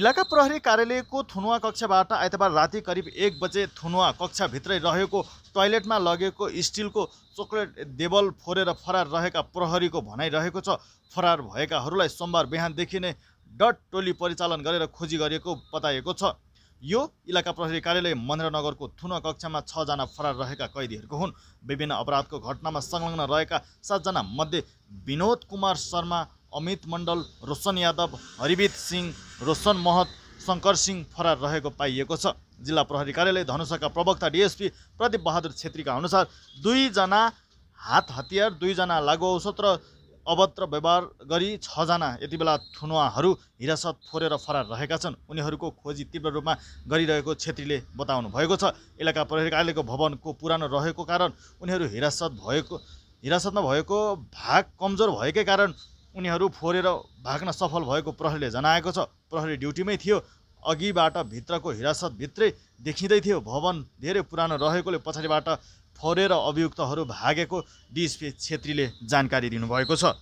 इलाका प्रहरी कार्यालयको थुनुवा कक्षाबाट आइतबार राति करिब एक बजे थुनुवा कक्षाभित्रै रहेको टोयलेटमा लगेको स्टिलको चोकलेट देवल फोरेर फरार रहेका प्रहरीको रहेको छ फरार भएकाहरूलाई सोमबार बिहानदेखि नै डट टोली परिचालन गरेर खोजी गरिएको बताइएको छ यो इलाका प्रहरी कार्यालय महेन्द्रनगरको थुन कक्षामा छजना फरार रहेका कैदीहरूको हुन् विभिन्न अपराधको घटनामा संलग्न रहेका सातजना मध्ये विनोद कुमार शर्मा अमित मण्डल रोशन यादव हरिवीत सिंह रोशन महत शङ्कर सिंह फरार रहेको पाइएको छ जिल्ला प्रहरी कार्यालय धनुषाका प्रवक्ता डिएसपी प्रदीप बहादुर छेत्रीका अनुसार दुईजना हात हतियार दुईजना लागु औषध र अभद्र व्यवहार गरी छजना यति बेला थुनुवाहरू हिरासत फोरेर फरार रहेका छन् उनीहरूको खोजी तीव्र रूपमा गरिरहेको छेत्रीले बताउनु भएको छ इलाका प्रहरी कार्यालयको भवनको पुरानो रहेको कारण उनीहरू हिरासत भएको हिरासतमा भएको भाग कमजोर भएकै कारण उनीहरू फोरेर भाग्न सफल भएको प्रहरीले जनाएको छ प्रहरी ड्युटीमै थियो अघिबाट भित्रको हिरासतभित्रै देखिँदै थियो भवन धेरै पुरानो रहेकोले पछाडिबाट फोरेर अभियुक्तहरू भागेको डिएसपी छेत्रीले जानकारी दिनुभएको छ